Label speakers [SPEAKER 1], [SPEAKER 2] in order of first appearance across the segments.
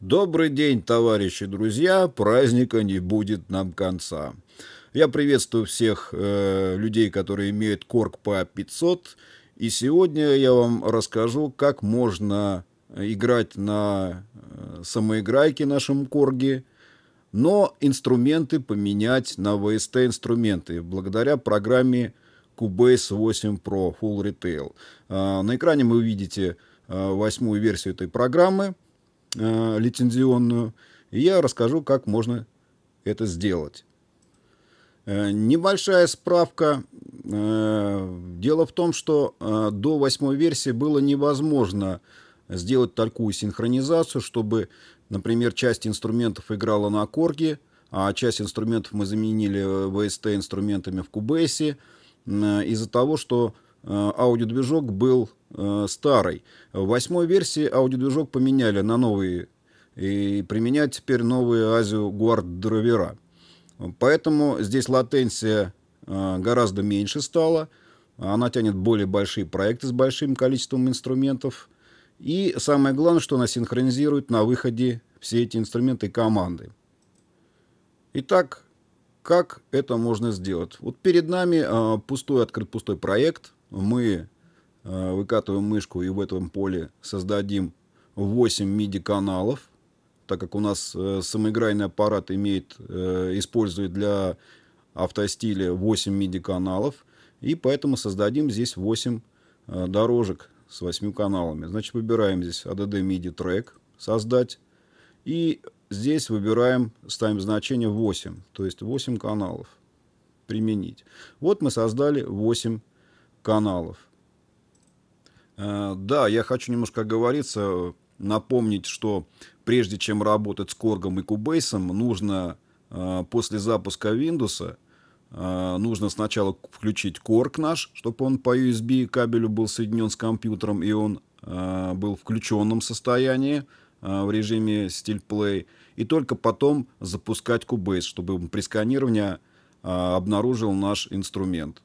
[SPEAKER 1] Добрый день, товарищи, друзья! Праздника не будет нам конца. Я приветствую всех э, людей, которые имеют корк по 500. И сегодня я вам расскажу, как можно играть на э, самоиграйке нашем корге, но инструменты поменять на VST инструменты благодаря программе Cubase 8 Pro Full Retail. Э, на экране вы видите э, восьмую версию этой программы – э, лицензионную, и я расскажу, как можно это сделать. Э, небольшая справка. Э, дело в том, что э, до восьмой версии было невозможно сделать такую синхронизацию, чтобы, например, часть инструментов играла на аккорде, а часть инструментов мы заменили э, VST инструментами в Cubase э, из-за того, что Э, аудиодвижок был э, старый. В восьмой версии аудиодвижок поменяли на новые и применять теперь новые Азию гуард драйвера. Поэтому здесь латенция э, гораздо меньше стала. Она тянет более большие проекты с большим количеством инструментов. И самое главное, что она синхронизирует на выходе все эти инструменты и команды. Итак, как это можно сделать? Вот перед нами пустой открыт пустой проект – мы э, выкатываем мышку и в этом поле создадим 8 MIDI-каналов, так как у нас э, самоигральный аппарат имеет, э, использует для автостиля 8 MIDI-каналов, и поэтому создадим здесь 8 дорожек с 8 каналами. Значит, выбираем здесь ADD MIDI трек «Создать», и здесь выбираем, ставим значение 8, то есть 8 каналов «Применить». Вот мы создали 8 каналов. Э, да, я хочу немножко оговориться, напомнить, что прежде чем работать с Коргом и Кубейсом, нужно э, после запуска Windows э, нужно сначала включить Корг наш, чтобы он по USB кабелю был соединен с компьютером, и он был в включенном состоянии в режиме SteelPlay, и только потом запускать Кубейс, чтобы при сканировании обнаружил наш инструмент.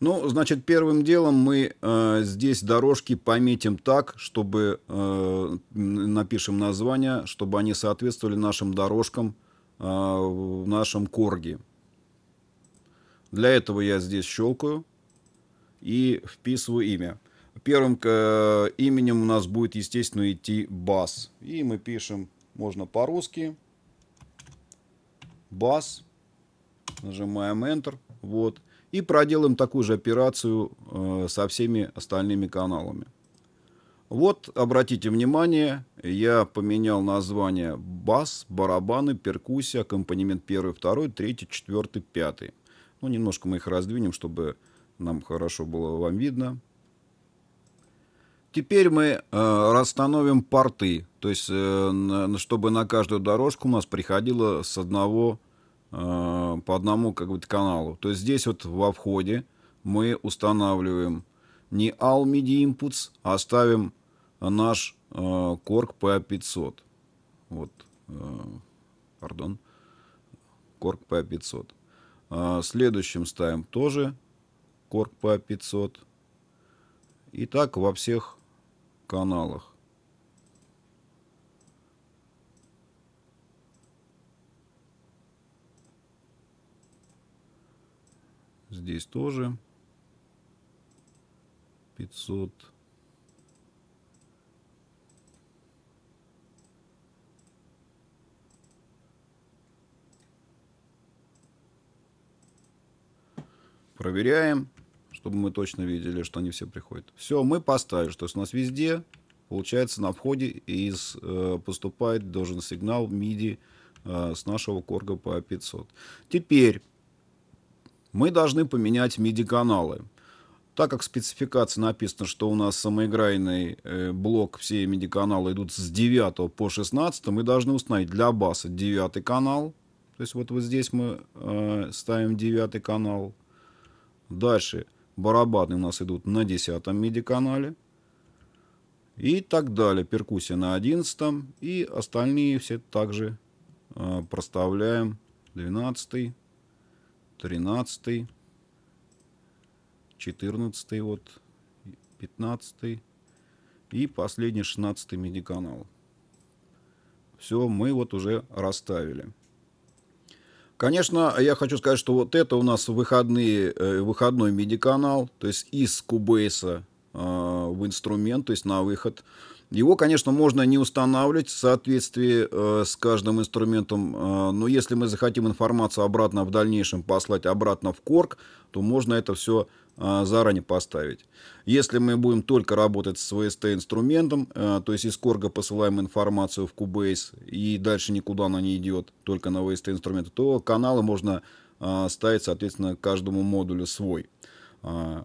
[SPEAKER 1] Ну, значит, первым делом мы э, здесь дорожки пометим так, чтобы э, напишем название, чтобы они соответствовали нашим дорожкам э, в нашем корге. Для этого я здесь щелкаю и вписываю имя. Первым э, именем у нас будет, естественно, идти бас. И мы пишем, можно по-русски, бас. Нажимаем Enter. Вот и проделаем такую же операцию э, со всеми остальными каналами. Вот, обратите внимание, я поменял название бас, барабаны, перкуссия, аккомпанемент 1, 2, 3, 4, 5. Ну, немножко мы их раздвинем, чтобы нам хорошо было вам видно. Теперь мы э, расстановим порты, то есть, э, на, чтобы на каждую дорожку у нас приходило с одного Э, по одному как бы, каналу. То есть здесь вот во входе мы устанавливаем не all MIDI inputs, а ставим наш э, Korg P500. Вот, э, пардон, э, Korg P500. Э, следующим ставим тоже Korg P500. И так во всех каналах. здесь тоже. 500. Проверяем, чтобы мы точно видели, что они все приходят. Все, мы поставили, что у нас везде. Получается, на входе из, э, поступает должен сигнал MIDI э, с нашего корга по 500. Теперь мы должны поменять MIDI-каналы. Так как в спецификации написано, что у нас самоиграйный э, блок, все MIDI-каналы идут с 9 по 16, мы должны установить для баса 9 канал. То есть вот, вот здесь мы э, ставим 9 канал. Дальше барабаны у нас идут на 10 MIDI-канале. И так далее. Перкуссия на 11 и остальные все также э, проставляем 12 13, 14, вот 15 и последний 16 медиканал. Все, мы вот уже расставили. Конечно, я хочу сказать, что вот это у нас выходные, э, выходной медиканал, то есть из Кубейса э, в инструмент, то есть на выход. Его, конечно, можно не устанавливать в соответствии э, с каждым инструментом, э, но если мы захотим информацию обратно в дальнейшем послать обратно в корк, то можно это все э, заранее поставить. Если мы будем только работать с VST инструментом, э, то есть из корга посылаем информацию в Cubase и дальше никуда она не идет, только на VST инструмент, то каналы можно э, ставить, соответственно, каждому модулю свой. Э,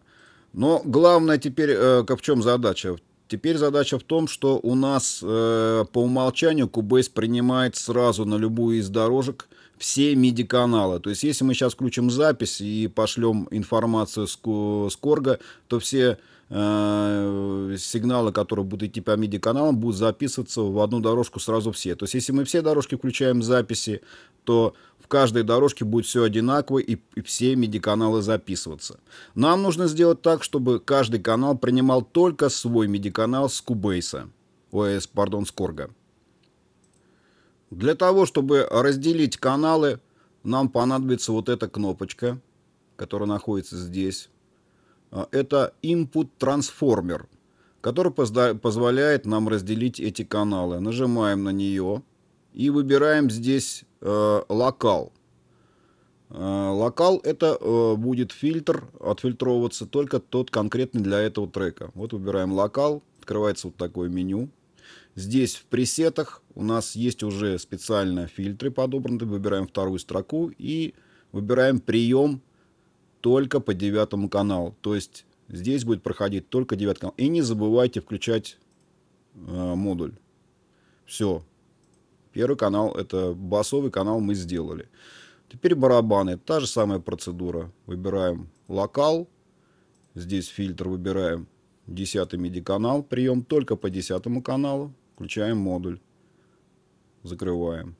[SPEAKER 1] но главное теперь, э, в чем задача? Теперь задача в том, что у нас э, по умолчанию Cubase принимает сразу на любую из дорожек все MIDI-каналы. То есть если мы сейчас включим запись и пошлем информацию с, с Корга, то все э, сигналы, которые будут идти по MIDI-каналам, будут записываться в одну дорожку сразу все. То есть если мы все дорожки включаем записи, то в каждой дорожке будет все одинаково и, и все медиканалы записываться. Нам нужно сделать так, чтобы каждый канал принимал только свой медиканал с Кубейса. ОС, пардон, с Корга. Для того, чтобы разделить каналы, нам понадобится вот эта кнопочка, которая находится здесь. А, это Input Transformer, который позволяет нам разделить эти каналы. Нажимаем на нее и выбираем здесь э, локал. Э, локал это э, будет фильтр, отфильтровываться только тот конкретный для этого трека. Вот выбираем локал, открывается вот такое меню. Здесь в пресетах у нас есть уже специальные фильтры подобранные Выбираем вторую строку и выбираем прием только по девятому каналу. То есть здесь будет проходить только девятый канал. И не забывайте включать э, модуль. Все, Первый канал — это басовый канал мы сделали. Теперь барабаны. Та же самая процедура. Выбираем локал. Здесь фильтр выбираем. Десятый MIDI-канал. Прием только по десятому каналу. Включаем модуль. Закрываем.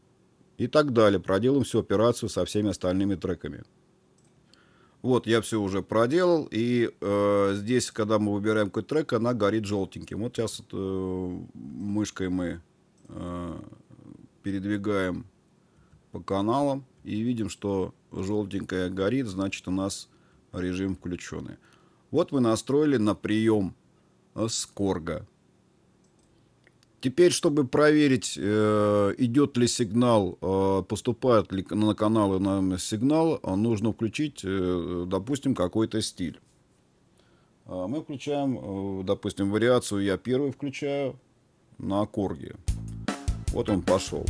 [SPEAKER 1] И так далее. Проделаем всю операцию со всеми остальными треками. Вот, я все уже проделал, и э, здесь, когда мы выбираем какой трек, она горит желтеньким. Вот сейчас э, мышкой мы э, передвигаем по каналам и видим, что желтенькая горит, значит у нас режим включенный. Вот вы настроили на прием э, скорга. Теперь, чтобы проверить, э, идет ли сигнал, э, поступает ли на каналы нам сигнал, нужно включить, допустим, какой-то стиль. А мы включаем, допустим, вариацию я первый включаю на аккорде. Вот он пошел.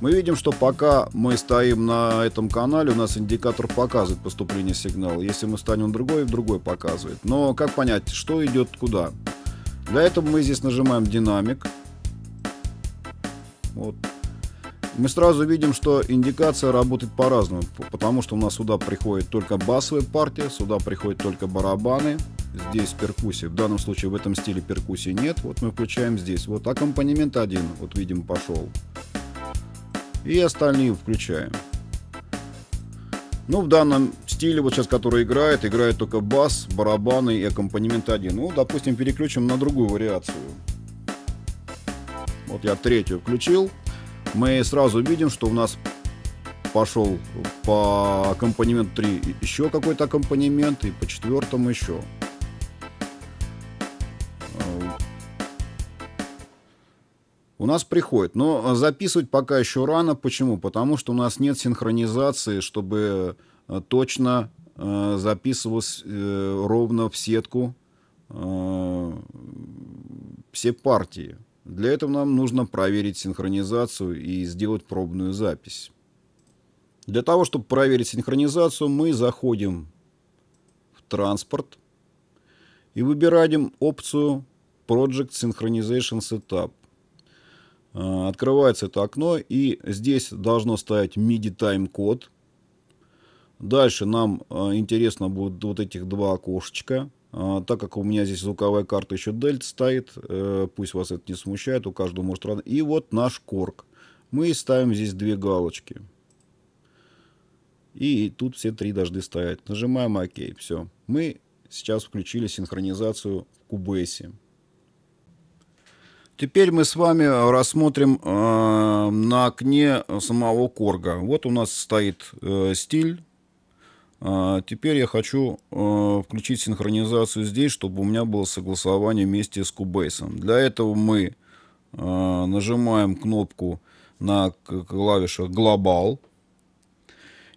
[SPEAKER 1] Мы видим, что пока мы стоим на этом канале, у нас индикатор показывает поступление сигнала. Если мы станем другой, другой показывает. Но как понять, что идет куда? Для этого мы здесь нажимаем динамик. Вот. Мы сразу видим, что индикация работает по-разному, потому что у нас сюда приходит только басовые партии, сюда приходят только барабаны здесь перкуссия. В данном случае в этом стиле перкуссии нет. Вот мы включаем здесь. Вот аккомпанемент один, вот видим, пошел. И остальные включаем. Ну, в данном стиле, вот сейчас, который играет, играет только бас, барабаны и аккомпанемент один. Ну, допустим, переключим на другую вариацию. Вот я третью включил. Мы сразу видим, что у нас пошел по аккомпанемент 3 еще какой-то аккомпанемент и по четвертому еще. У нас приходит, но записывать пока еще рано. Почему? Потому что у нас нет синхронизации, чтобы э, точно э, записывалось э, ровно в сетку все партии. Для этого нам нужно проверить синхронизацию и сделать пробную запись. Для того, чтобы проверить синхронизацию, мы заходим в транспорт и выбираем опцию Project Synchronization Setup. А, открывается это окно, и здесь должно стоять MIDI тайм-код. Дальше нам а, интересно будут вот этих два окошечка. А, так как у меня здесь звуковая карта еще Delt стоит, э, пусть вас это не смущает, у каждого может рано. И вот наш корк. Мы ставим здесь две галочки. И тут все три должны стоять. Нажимаем ОК. Все. Мы сейчас включили синхронизацию в Кубейсе. Теперь мы с вами э, рассмотрим э, на окне самого корга. Вот у нас стоит э, стиль. Э, теперь я хочу э, включить синхронизацию здесь, чтобы у меня было согласование вместе с Cubase. Для этого мы э, нажимаем кнопку на клавишах Global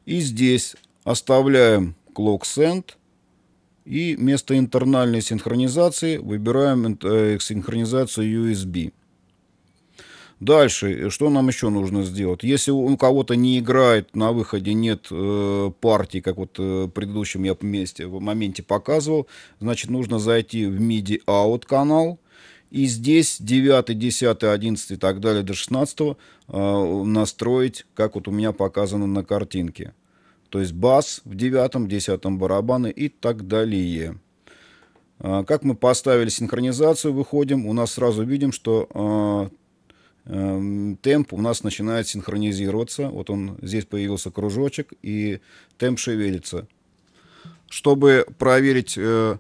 [SPEAKER 1] И здесь оставляем «Clock Send» И вместо интернальной синхронизации выбираем э, синхронизацию USB. Дальше, э, что нам еще нужно сделать? Если у кого-то не играет, на выходе нет э, партии, как вот э, в предыдущем я месте в моменте показывал, значит, нужно зайти в MIDI-out канал, и здесь 9, 10, 11 и так далее до 16 э, настроить, как вот у меня показано на картинке. То есть бас в девятом, десятом барабаны и так далее. А, как мы поставили синхронизацию, выходим, у нас сразу видим, что а, эм, темп у нас начинает синхронизироваться. Вот он, здесь появился кружочек, и темп шевелится. Чтобы проверить, э,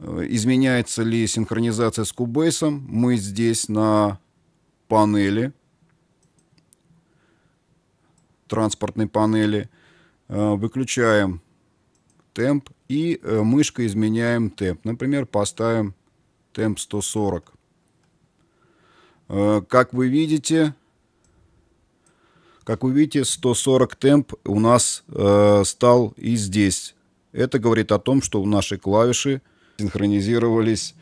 [SPEAKER 1] э, изменяется ли синхронизация с Cubase, мы здесь на панели, транспортной панели – Э, выключаем темп и э, мышкой изменяем темп. Например, поставим темп 140. Э, как вы видите, как вы видите, 140 темп у нас стал и здесь. Это говорит о том, что наши клавиши синхронизировались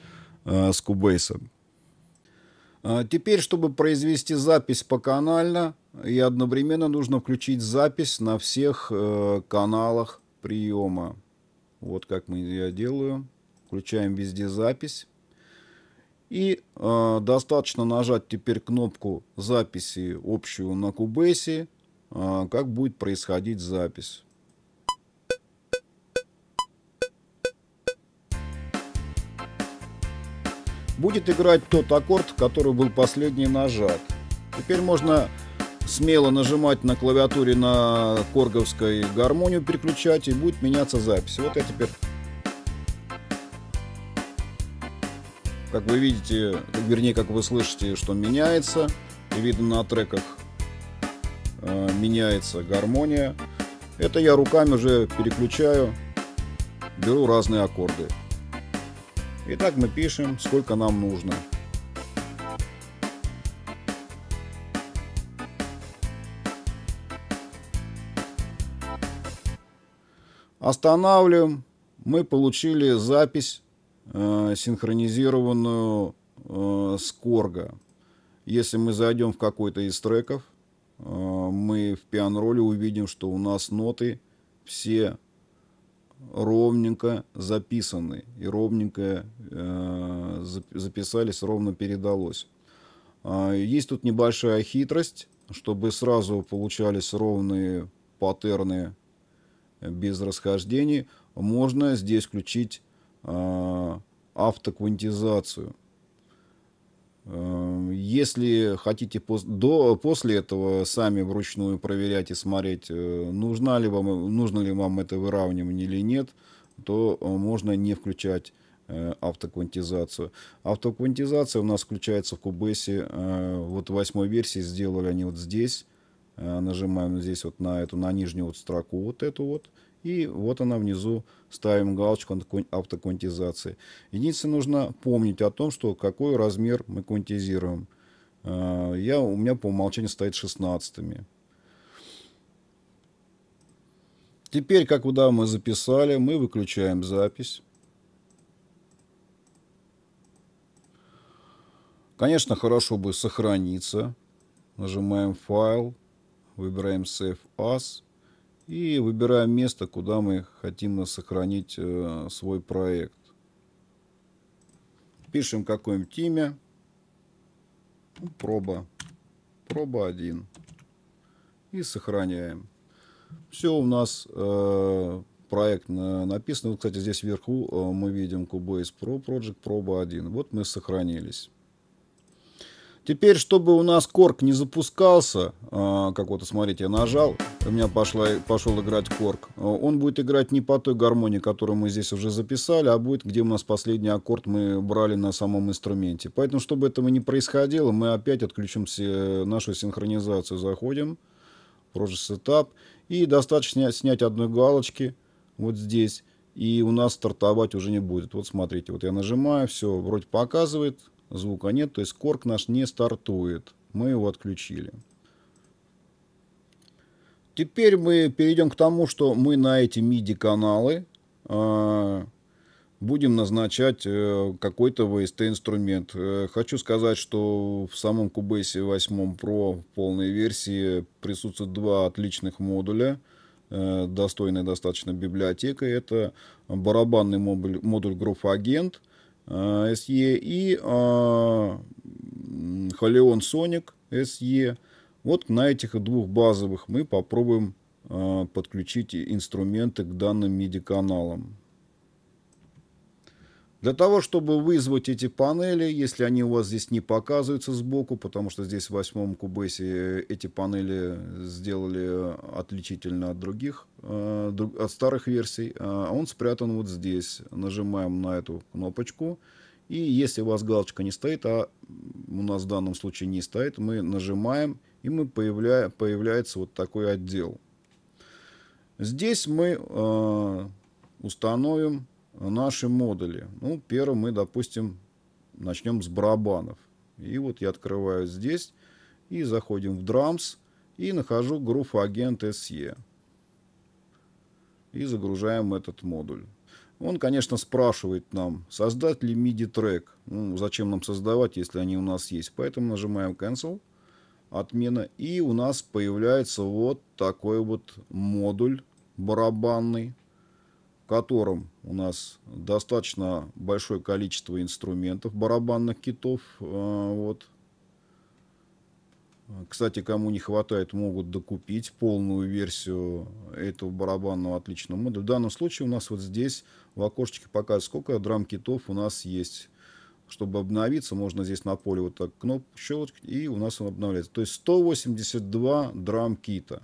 [SPEAKER 1] с Cubase. А теперь, чтобы произвести запись поканально, и одновременно нужно включить запись на всех э, каналах приема. Вот как мы я делаю. Включаем везде запись. И э, достаточно нажать теперь кнопку записи общую на кубесе, э, а, как будет происходить запись. будет играть тот аккорд, который был последний нажат. Теперь можно смело нажимать на клавиатуре на корговской гармонию переключать и будет меняться запись. Вот я теперь, как вы видите, вернее, как вы слышите, что меняется. И видно на треках э, меняется гармония. Это я руками уже переключаю, беру разные аккорды. Итак, мы пишем, сколько нам нужно. Останавливаем. Мы получили запись, э, синхронизированную э, с Корга. Если мы зайдем в какой-то из треков, э, мы в пианроле увидим, что у нас ноты все ровненько записаны и ровненько э, записались, ровно передалось. А, есть тут небольшая хитрость, чтобы сразу получались ровные паттерны э, без расхождений. Можно здесь включить э, а, автоквантизацию. Эм, если хотите пос до, после этого сами вручную проверять и смотреть, э, нужна ли вам, нужно ли вам это выравнивание или нет, то э, можно не включать э, автоквантизацию. Автоквантизация у нас включается в Cubase. Вот в восьмой версии сделали они вот здесь. Нажимаем здесь вот на эту, на нижнюю вот строку вот эту вот. И вот она внизу, ставим галочку автоквантизации. Единственное, нужно помнить о том, что какой размер мы квантизируем. А, я, у меня по умолчанию стоит 16. Теперь, как куда мы записали, мы выключаем запись. Конечно, хорошо бы сохраниться. Нажимаем «Файл», выбираем «Save As» и выбираем место, куда мы хотим сохранить э, свой проект. Пишем какое-нибудь имя. Ну, проба. Проба 1. И сохраняем. Все у нас э, проект на, написан. Вот, кстати, здесь вверху э, мы видим Cubase Pro Project Proba 1. Вот мы сохранились. Теперь, чтобы у нас корк не запускался, а, как вот, смотрите, я нажал, у меня пошла, пошел играть корк. А, он будет играть не по той гармонии, которую мы здесь уже записали, а будет, где у нас последний аккорд мы брали на самом инструменте. Поэтому, чтобы этого не происходило, мы опять отключим нашу синхронизацию. Заходим, в Project Setup, и достаточно снять одной галочки вот здесь, и у нас стартовать уже не будет. Вот смотрите, вот я нажимаю, все, вроде показывает, Звука нет, то есть корк наш не стартует. Мы его отключили. Теперь мы перейдем к тому, что мы на эти MIDI-каналы э, будем назначать э, какой-то VST-инструмент. Э, хочу сказать, что в самом Cubase 8 Pro полной версии присутствуют два отличных модуля э, достойная достаточно библиотека. Это барабанный модуль, модуль Groove Agent Э, SE и Халеон э, Sonic SE. Вот на этих двух базовых мы попробуем э, подключить инструменты к данным MIDI каналам. Для того, чтобы вызвать эти панели, если они у вас здесь не показываются сбоку, потому что здесь в восьмом кубесе э, эти панели сделали э, отличительно от других, э, от старых версий, а он спрятан вот здесь. Нажимаем на эту кнопочку. И если у вас галочка не стоит, а у нас в данном случае не стоит, мы нажимаем, и мы появля... появляется вот такой отдел. Здесь мы э, установим наши модули. Ну, первым мы, допустим, начнем с барабанов. И вот я открываю здесь и заходим в Drums и нахожу группу агент SE. И загружаем этот модуль. Он, конечно, спрашивает нам, создать ли MIDI трек. Ну, зачем нам создавать, если они у нас есть. Поэтому нажимаем Cancel, отмена. И у нас появляется вот такой вот модуль барабанный котором у нас достаточно большое количество инструментов, барабанных китов. Э, вот. Кстати, кому не хватает, могут докупить полную версию этого барабанного отличного модуля. В данном случае у нас вот здесь в окошечке показывает, сколько драм-китов у нас есть. Чтобы обновиться, можно здесь на поле вот так кнопку щелкнуть, и у нас он обновляется. То есть 182 драм-кита.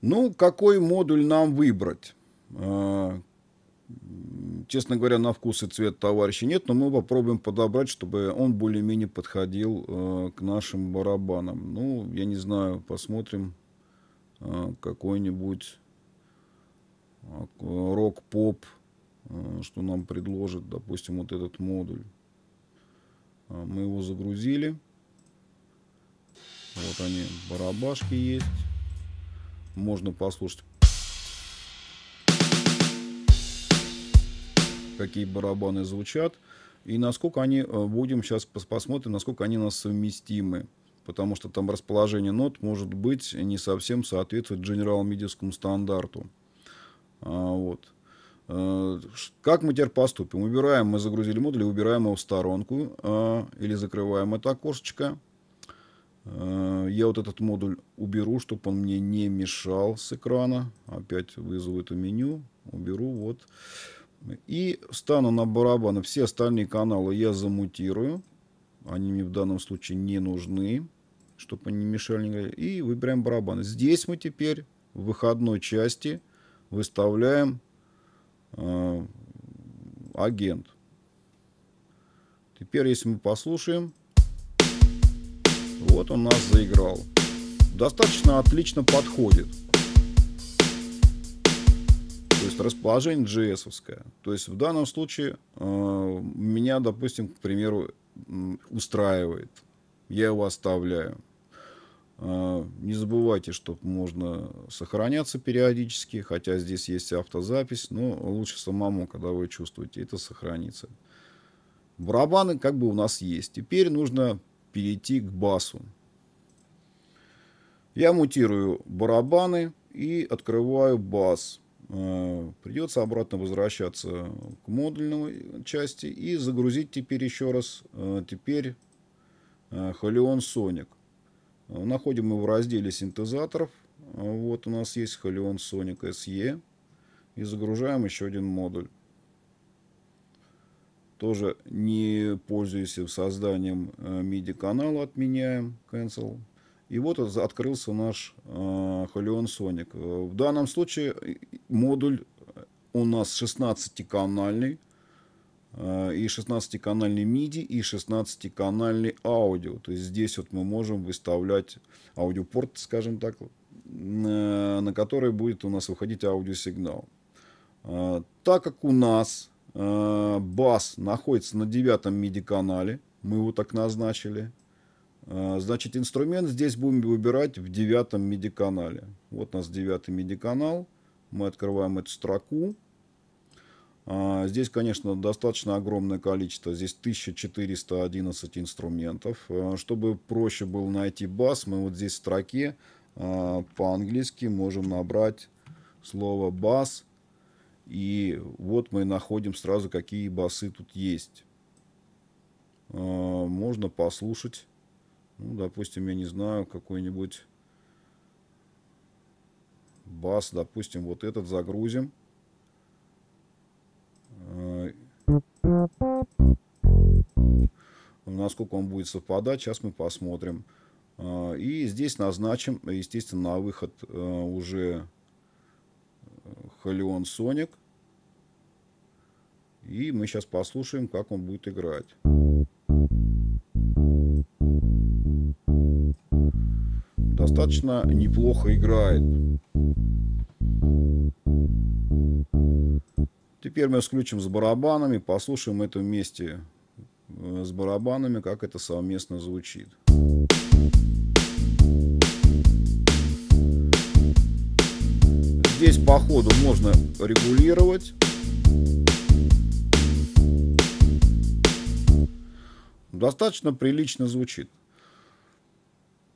[SPEAKER 1] Ну, какой модуль нам выбрать? А, честно говоря, на вкус и цвет товарища нет, но мы попробуем подобрать, чтобы он более-менее подходил а, к нашим барабанам. Ну, я не знаю, посмотрим а, какой-нибудь рок-поп, что нам предложит, допустим, вот этот модуль. мы его загрузили. Вот они, барабашки есть можно послушать. Какие барабаны звучат. И насколько они, э, будем сейчас посмотрим, насколько они у нас совместимы. Потому что там расположение нот может быть не совсем соответствует генерал-мидийскому стандарту. А, вот. Э, как мы теперь поступим? Убираем, мы загрузили модуль, убираем его в сторонку э, или закрываем это окошечко. Э, я вот этот модуль уберу, чтобы он мне не мешал с экрана. Опять вызову это меню, уберу, вот. И встану на барабаны. Все остальные каналы я замутирую. Они мне в данном случае не нужны, чтобы они не мешали. И выбираем барабаны. Здесь мы теперь в выходной части выставляем э, агент. Теперь, если мы послушаем, вот он нас заиграл. Достаточно отлично подходит. То есть расположение js То есть в данном случае э, меня, допустим, к примеру, устраивает. Я его оставляю. Э, не забывайте, что можно сохраняться периодически, хотя здесь есть автозапись, но лучше самому, когда вы чувствуете, это сохранится. Барабаны как бы у нас есть. Теперь нужно перейти к басу. Я мутирую барабаны и открываю бас. Э, придется обратно возвращаться к модульной части и загрузить теперь еще раз, э, теперь э, Halion Соник. Находим мы в разделе синтезаторов. Вот у нас есть Halion Соник SE. И загружаем еще один модуль. Тоже не пользуясь созданием MIDI-канала, э, отменяем cancel. И вот открылся наш э, Helion Sonic. Э, в данном случае модуль у нас 16-канальный. И 16-канальный MIDI, и 16-канальный аудио. То есть здесь вот мы можем выставлять аудиопорт, скажем так, на который будет у нас выходить аудиосигнал. Так как у нас Э, бас находится на девятом MIDI-канале. Мы его так назначили. Э, значит, инструмент здесь будем выбирать в девятом MIDI-канале. Вот у нас девятый MIDI-канал. Мы открываем эту строку. Э, здесь, конечно, достаточно огромное количество. Здесь 1411 инструментов. Чтобы проще было найти бас, мы вот здесь в строке по-английски можем набрать слово бас и вот мы находим сразу, какие басы тут есть. А, можно послушать. Ну, допустим, я не знаю, какой-нибудь бас, допустим, вот этот загрузим. А, насколько он будет совпадать, сейчас мы посмотрим. А, и здесь назначим, естественно, на выход уже Халион Соник. И мы сейчас послушаем, как он будет играть. Достаточно неплохо играет. Теперь мы включим с барабанами, послушаем это вместе э, с барабанами, как это совместно звучит. Здесь по ходу можно регулировать. Достаточно прилично звучит.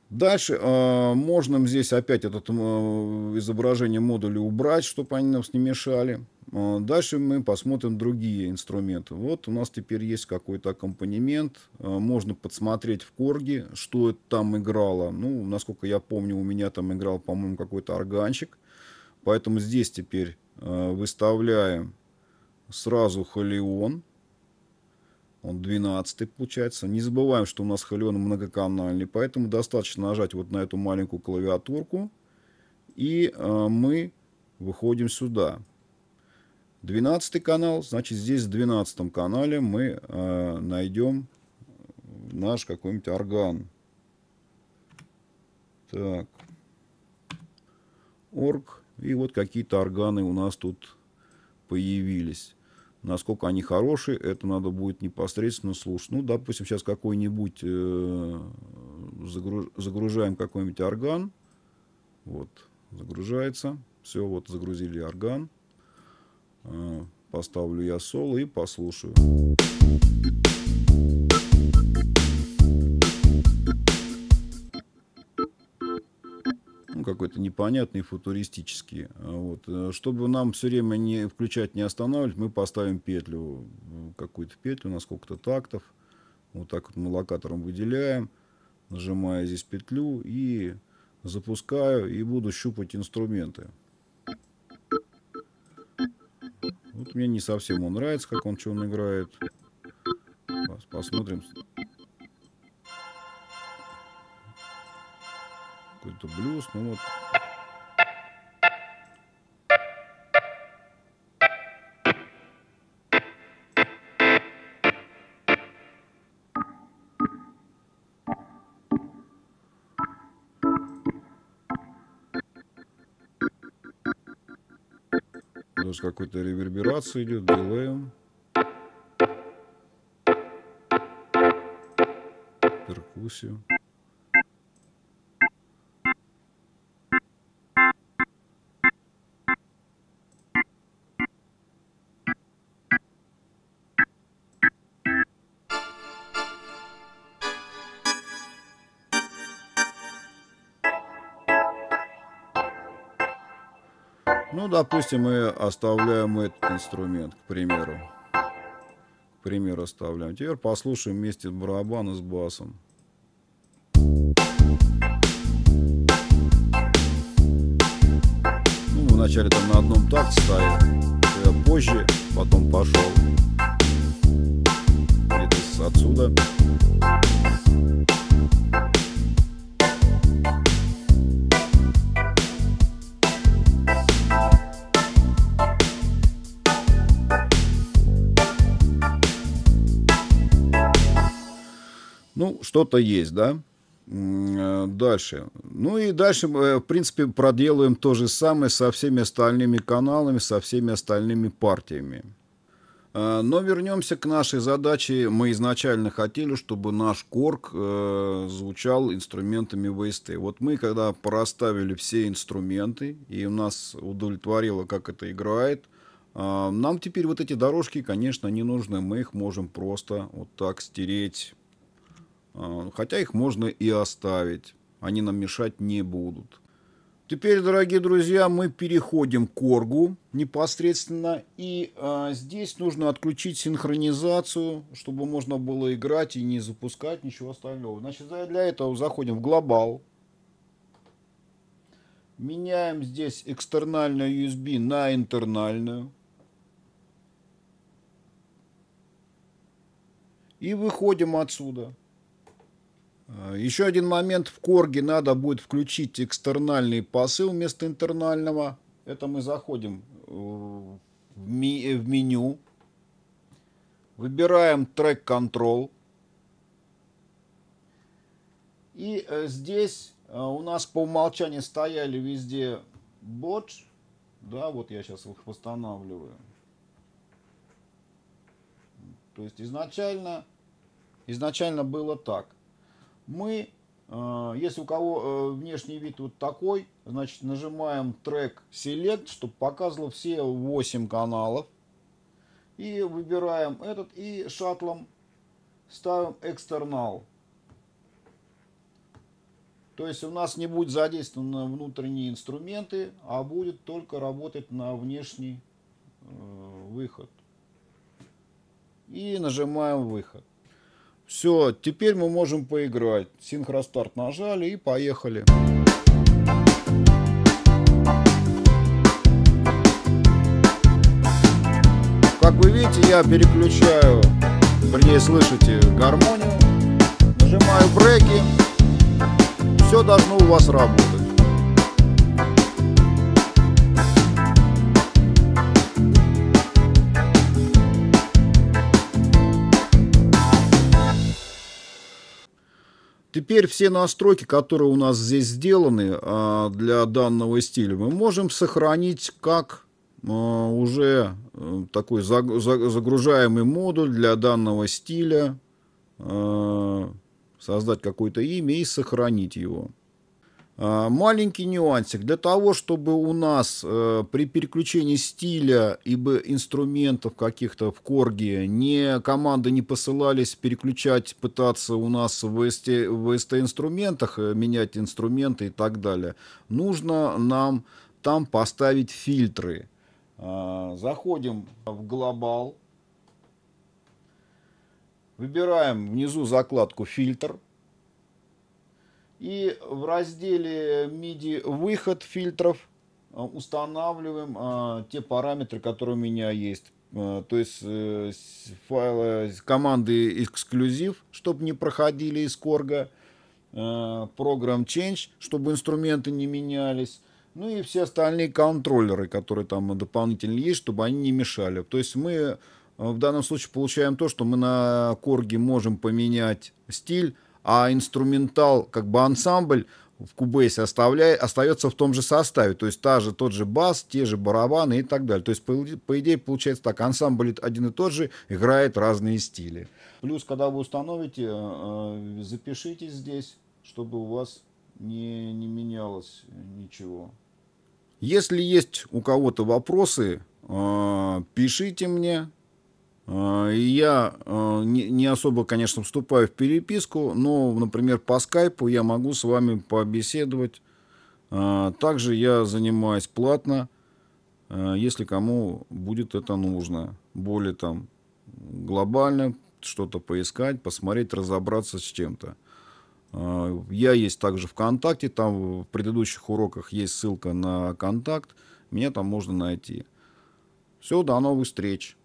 [SPEAKER 1] Дальше э, можно здесь опять это э, изображение модуля убрать, чтобы они нам не мешали. Э, дальше мы посмотрим другие инструменты. Вот у нас теперь есть какой-то аккомпанемент. Э, можно подсмотреть в корге, что это там играло. Ну, насколько я помню, у меня там играл, по-моему, какой-то органчик. Поэтому здесь теперь э, выставляем сразу холион. Он 12 получается. Не забываем, что у нас холион многоканальный, поэтому достаточно нажать вот на эту маленькую клавиатурку. И э, мы выходим сюда. 12 канал, значит здесь в 12 канале мы э, найдем наш какой-нибудь орган. Так. Орг. И вот какие-то органы у нас тут появились. Насколько они хорошие, это надо будет непосредственно слушать. Ну, допустим, сейчас какой-нибудь э, загруж, загружаем какой-нибудь орган. Вот, загружается. Все, вот загрузили орган. Э, поставлю я соло и послушаю. какой-то непонятный, футуристический. А вот. Э, чтобы нам все время не включать, не останавливать, мы поставим петлю, какую-то петлю на сколько-то тактов. Вот так вот мы локатором выделяем, нажимая здесь петлю и запускаю, и буду щупать инструменты. Вот мне не совсем он нравится, как он, что он играет. Посмотрим, это блюз, ну вот. Даже какой-то реверберация идет, дилеем. перкуссию. Ну, допустим, мы оставляем этот инструмент, к примеру. К примеру, оставляем. Теперь послушаем вместе барабана с басом. Ну, вначале там на одном такте стоит. Я позже, потом пошел. Это отсюда. что-то есть, да? Э, дальше. Ну и дальше, э, в принципе, проделываем то же самое со всеми остальными каналами, со всеми остальными партиями. Э, но вернемся к нашей задаче. Мы изначально хотели, чтобы наш корг звучал инструментами ВСТ. Вот мы, когда проставили все инструменты, и у нас удовлетворило, как это играет, нам теперь вот эти дорожки, конечно, не нужны. Мы их можем просто вот так стереть а, хотя их можно и оставить. Они нам мешать не будут. Теперь, дорогие друзья, мы переходим к оргу непосредственно. И а, здесь нужно отключить синхронизацию, чтобы можно было играть и не запускать ничего остального. Значит, для этого заходим в глобал. Меняем здесь экстернальную USB на интернальную. И выходим отсюда. Э, Еще один момент. В корге надо будет включить экстернальный посыл вместо интернального. Это мы заходим э, в, ми э, в меню. Выбираем трек Control И здесь у нас по умолчанию стояли везде бодж. Да, вот я сейчас их восстанавливаю. То есть изначально, изначально было так мы, э, если у кого э, внешний вид вот такой, значит, нажимаем трек Select, чтобы показывал все 8 каналов. И выбираем этот и шаттлом ставим экстернал. То есть у нас не будет задействованы внутренние инструменты, а будет только работать на внешний э, выход. И нажимаем выход. Все, теперь мы можем поиграть. Синхростарт нажали и поехали. Как вы видите, я переключаю, вернее слышите гармонию, нажимаю бреки, все должно у вас работать. Теперь все настройки, которые у нас здесь сделаны а, для данного стиля, мы можем сохранить как а, уже э, такой загружаемый модуль для данного стиля, а, создать какое-то имя и сохранить его. А, маленький нюансик. Для того, чтобы у нас э, при переключении стиля и инструментов каких-то в Корге не, команды не посылались переключать, пытаться у нас в в VST-инструментах э, менять инструменты и так далее, нужно нам там поставить фильтры. Э, заходим в глобал. Выбираем внизу закладку «Фильтр». И в разделе MIDI выход фильтров э, устанавливаем э, те параметры, которые у меня есть. Э, то есть файлы, команды эксклюзив, чтобы не проходили из корга. Program Change, чтобы инструменты не менялись. Ну и все остальные контроллеры, которые там дополнительно есть, чтобы они не мешали. То есть мы в данном случае получаем то, что мы на корге можем поменять стиль, а инструментал, как бы ансамбль в Кубейсе оставляет, остается в том же составе. То есть та же, тот же бас, те же барабаны и так далее. То есть, по, по идее, получается так, ансамбль один и тот же, играет разные стили. Плюс, когда вы установите, э, э, запишите здесь, чтобы у вас не, не менялось ничего. Если есть у кого-то вопросы, э, пишите мне, а, я а, не особо, конечно, вступаю в переписку, но, например, по скайпу я могу с вами побеседовать. А, также я занимаюсь платно, если кому будет это нужно. Более там глобально что-то поискать, посмотреть, разобраться с чем-то. Я есть также ВКонтакте, там в предыдущих уроках есть ссылка на контакт, меня там можно найти. Все, до новых встреч!